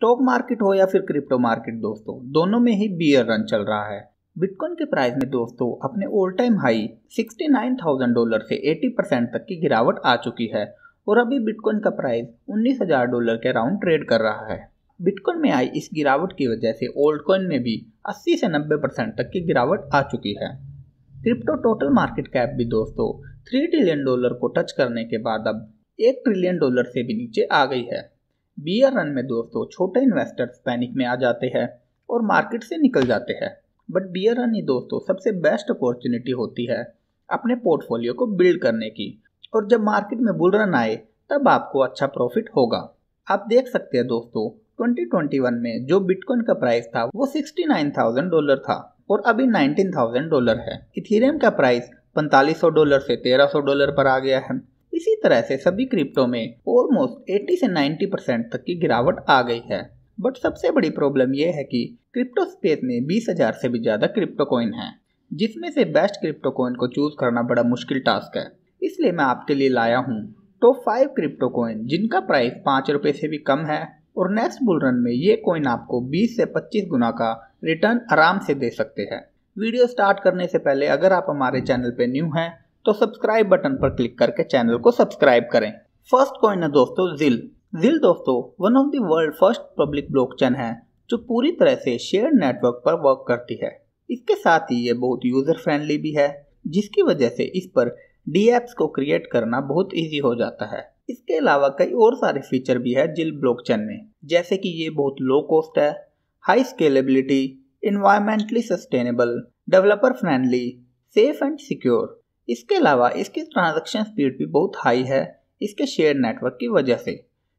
stock market हो या फिर क्रिप्टो मार्केट दोस्तों दोनों में ही बियर रन चल रहा है बिटकॉइन के प्राइस में दोस्तों अपने ऑल टाइम हाई 69,000 डॉलर से 80 परसेंट तक की गिरावट आ चुकी है और अभी बिटकॉइन का प्राइस 19,000 डॉलर के अराउंड ट्रेड कर रहा है बिटकॉइन में आई इस गिरावट की वजह से ओल्ड कॉइन में भी 80 से 90 परसेंट तक की गिरावट आ चुकी है क्रिप्टो टोटल मार्केट कैप भी दोस्तों थ्री ट्रिलियन डॉलर को टच करने के बाद अब एक ट्रिलियन डॉलर से भी नीचे आ गई है बियर रन में दोस्तों छोटे इन्वेस्टर्स पैनिक में आ जाते हैं और मार्केट से निकल जाते हैं बट बियर रन ही दोस्तों सबसे बेस्ट अपॉर्चुनिटी होती है अपने पोर्टफोलियो को बिल्ड करने की और जब मार्केट में बुल रन आए तब आपको अच्छा प्रॉफिट होगा आप देख सकते हैं दोस्तों 2021 में जो बिटकॉइन का प्राइस था वो 69,000 डॉलर था और अभी 19,000 डॉलर है इथेरियम का प्राइस 4500 डॉलर से 1300 डॉलर पर आ गया है इसी तरह से सभी क्रिप्टो में ऑलमोस्ट 80 से 90 परसेंट तक की गिरावट आ गई है बट सबसे बड़ी प्रॉब्लम यह है कि क्रिप्टो स्पेस में बीस हजार से भी ज़्यादा क्रिप्टो कॉइन है जिसमें से बेस्ट क्रिप्टो कॉइन को चूज करना बड़ा मुश्किल टास्क है इसलिए मैं आपके लिए लाया हूँ टॉप फाइव क्रिप्टो कॉइन जिनका प्राइस पाँच रुपये से भी कम है और नेक्स्ट बुल रन में ये कॉइन आपको 20 से 25 गुना का रिटर्न आराम से दे सकते हैं वीडियो स्टार्ट करने से पहले अगर आप हमारे चैनल पर न्यू हैं तो सब्सक्राइब बटन पर क्लिक करके चैनल को सब्सक्राइब करें फर्स्ट कॉइन है दोस्तों जिल जिल दोस्तों one of the world first public blockchain है जो पूरी तरह से शेयर नेटवर्क पर वर्क करती है इसके साथ ही ये बहुत यूज़र फ्रेंडली भी है जिसकी वजह से इस पर डी एप्स को क्रिएट करना बहुत इजी हो जाता है इसके अलावा कई और सारे फीचर भी है जिल ब्लॉकचेन में जैसे कि ये बहुत लो कॉस्ट है high scalability environmentally sustainable developer friendly safe and secure इसके अलावा इसकी ट्रांजैक्शन स्पीड भी बहुत हाई है इसके शेयर नेटवर्क की वजह से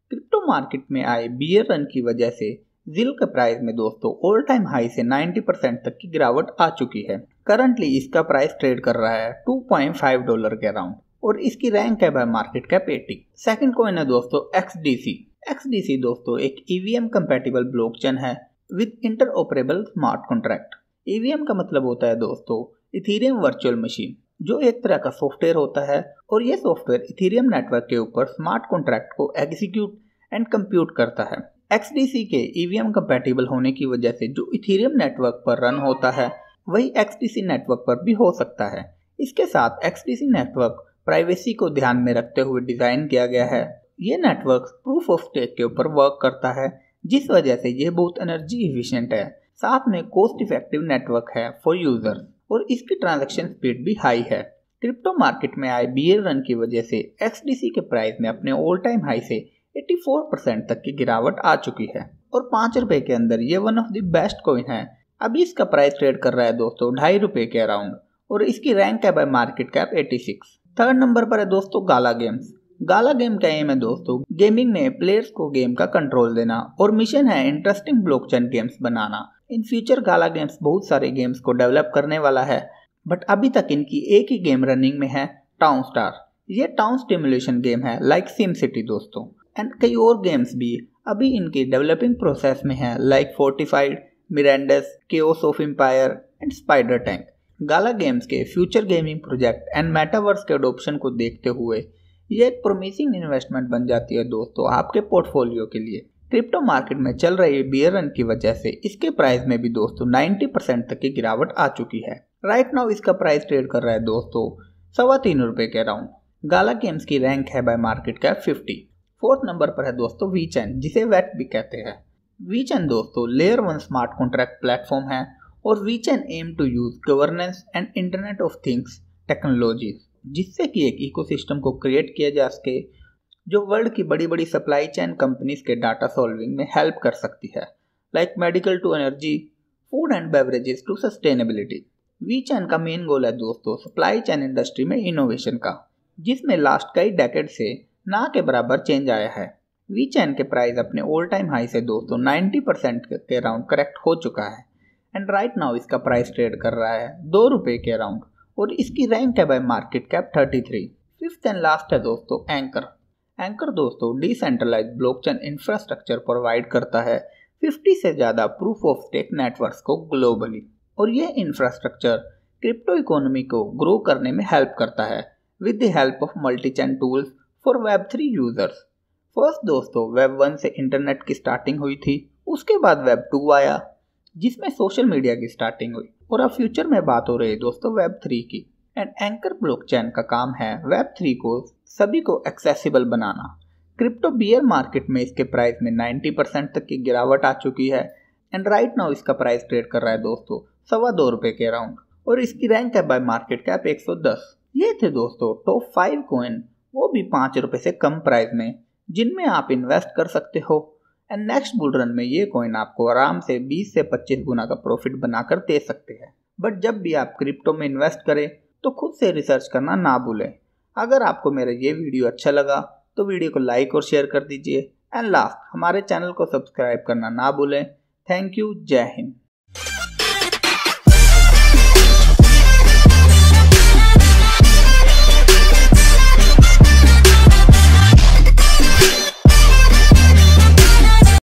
क्रिप्टो मार्केट में आए बियर रन की वजह से जिल के प्राइस में दोस्तों ऑल टाइम हाई से 90 परसेंट तक की गिरावट आ चुकी है करंटली इसका प्राइस ट्रेड कर रहा है 2.5 डॉलर के अराउंड और इसकी रैंक है market cap eighty second coin है दोस्तों एक्सडीसी एक्सडीसी दोस्तों एक ईवीएम कंपेटेबल ब्लॉक है with interoperable smart contract EVM का मतलब होता है दोस्तों इथीरियम वर्चुअल मशीन जो एक तरह का सॉफ्टवेयर होता है और ये सॉफ्टवेयर इथेरियम नेटवर्क के ऊपर स्मार्ट कॉन्ट्रैक्ट को एग्जीक्यूट एंड कंप्यूट करता है XDC के EVM कंपेटेबल होने की वजह से जो इथेरियम नेटवर्क पर रन होता है वही XDC नेटवर्क पर भी हो सकता है इसके साथ XDC नेटवर्क प्राइवेसी को ध्यान में रखते हुए डिज़ाइन किया गया है ये नेटवर्क प्रूफ ऑफ स्टेक के ऊपर वर्क करता है जिस वजह से यह बहुत एनर्जी इफिशियंट है साथ में कॉस्ट इफेक्टिव नेटवर्क है फॉर यूजर्स और इसकी ट्रांजेक्शन स्पीड भी हाई है क्रिप्टो मार्केट में आए बी रन की वजह से एक्स के प्राइस में अपने ऑल टाइम हाई से 84 परसेंट तक की गिरावट आ चुकी है और पाँच रुपये के अंदर ये one of the best coin है अभी इसका प्राइस ट्रेड कर रहा है दोस्तों ढाई रुपये के अराउंड और इसकी रैंक है by market cap 86 third number पर है दोस्तों गाला गेम्स गाला गेम का एम है दोस्तों गेमिंग में प्लेयर्स को गेम का कंट्रोल देना और मिशन है इंटरेस्टिंग ब्लॉकचेन गेम्स बनाना इन फ्यूचर गाला गेम्स बहुत सारे गेम्स को डेवलप करने वाला है बट अभी तक इनकी एक ही गेम रनिंग में है टाउन स्टार ये टाउन स्टिमुलेशन गेम है लाइक सिम सिटी दोस्तों एंड कई और गेम्स भी अभी इनके डेवलपिंग प्रोसेस में है like fortified Mirandus chaos of empire and spider tank Gala games के future gaming project and metaverse के अडोप्शन को देखते हुए ये एक प्रोमिसिंग इन्वेस्टमेंट बन जाती है दोस्तों आपके पोर्टफोलियो के लिए क्रिप्टो मार्केट में चल रहे बियर रन की वजह से इसके प्राइस में भी दोस्तों नाइन्टी परसेंट तक की गिरावट आ चुकी है राइट नाउ इसका प्राइस ट्रेड कर रहा है दोस्तों सवा तीन रुपये के अराउंड गाला गेम्स की रैंक है by market cap fifty fourth number पर है दोस्तों वीचन जिसे वेट भी कहते हैं चैन दोस्तों layer one smart contract platform है और VeChain aim to use governance and internet of things technologies जिससे कि एक इकोसिस्टम को क्रिएट किया जा सके जो वर्ल्ड की बड़ी बड़ी सप्लाई चैन कंपनीज के डाटा सॉल्विंग में हेल्प कर सकती है like medical to energy food and beverages to sustainability VeChain का मेन गोल है दोस्तों सप्लाई चैन इंडस्ट्री में इनोवेशन का जिसमें लास्ट कई डेकेड से ना के बराबर चेंज आया है वी चैन के प्राइस अपने ऑल टाइम हाई से दोस्तों नाइन्टी परसेंट के अराउंड करेक्ट हो चुका है एंड राइट नाउ इसका प्राइस ट्रेड कर रहा है दो रुपये के अराउंड और इसकी रैंक है by market cap thirty three fifth and last है दोस्तों एंकर एंकर दोस्तों डिसेंट्रलाइज ब्लॉकचेन इंफ्रास्ट्रक्चर प्रोवाइड करता है 50 से ज़्यादा प्रूफ ऑफ स्टेक नेटवर्क्स को ग्लोबली और यह इंफ्रास्ट्रक्चर क्रिप्टो इकोनॉमी को ग्रो करने में हेल्प करता है with the help of multi chain tools for web three users first दोस्तों वेब वन से इंटरनेट की स्टार्टिंग हुई थी उसके बाद वेब टू आया जिसमें सोशल मीडिया की स्टार्टिंग हुई और अब फ्यूचर में बात हो रही है दोस्तों वेब थ्री की एंड एंकर ब्लॉकचेन का काम है वेब थ्री को सभी को एक्सेसिबल बनाना क्रिप्टो बियर मार्केट में इसके प्राइस में 90 परसेंट तक की गिरावट आ चुकी है एंड राइट नाउ इसका प्राइस ट्रेड कर रहा है दोस्तों सवा दो रुपये के अराउंड और इसकी रैंक है बाय मार्केट कैप 110 ये थे दोस्तों टॉप फाइव कोइन वो भी पाँच रुपये से कम प्राइस में जिनमें आप इन्वेस्ट कर सकते हो एंड नेक्स्ट बुल रन में ये कॉइन आपको आराम से 20 से 25 गुना का प्रॉफिट बनाकर दे सकते हैं बट जब भी आप क्रिप्टो में इन्वेस्ट करें तो खुद से रिसर्च करना ना भूलें अगर आपको मेरा ये वीडियो अच्छा लगा तो वीडियो को लाइक और शेयर कर दीजिए एंड लास्ट हमारे चैनल को सब्सक्राइब करना ना भूलें थैंक यू जय हिंद